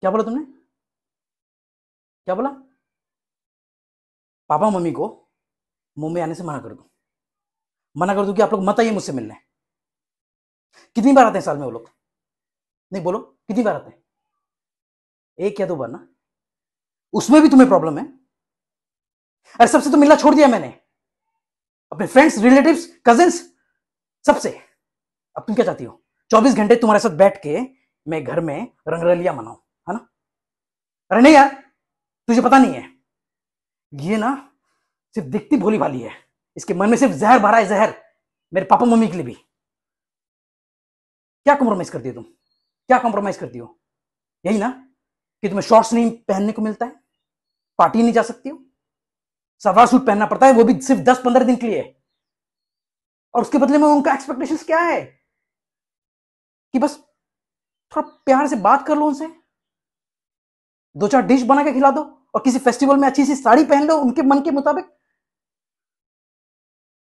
क्या बोला तुमने क्या बोला पापा मम्मी को मुंबई आने से मना कर दो मना कर दो कि आप लोग मत आइए मुझसे मिलने कितनी बार आते हैं साल में वो लोग नहीं बोलो कितनी बार आते हैं एक या दो बार ना उसमें भी तुम्हें प्रॉब्लम है अरे सबसे तो मिलना छोड़ दिया मैंने अपने फ्रेंड्स रिलेटिव्स कजिन्स सबसे अब तुम क्या चाहती हो चौबीस घंटे तुम्हारे साथ बैठ के मैं घर में रंगरलिया मनाऊं अरे नहीं यार तुझे पता नहीं है ये ना सिर्फ दिखती भोली भाली है इसके मन में सिर्फ जहर भरा है जहर मेरे पापा मम्मी के लिए भी क्या कॉम्प्रोमाइज करती हो तुम क्या कॉम्प्रोमाइज करती हो यही ना कि तुम्हें शॉर्ट्स नहीं पहनने को मिलता है पार्टी नहीं जा सकती हो सवार सूट पहनना पड़ता है वो भी सिर्फ दस पंद्रह दिन के लिए और उसके बदले में उनका एक्सपेक्टेशन क्या है कि बस थोड़ा प्यार से बात कर लो उनसे दो चार डिश बना के खिला दो और किसी फेस्टिवल में अच्छी सी साड़ी पहन लो उनके मन के मुताबिक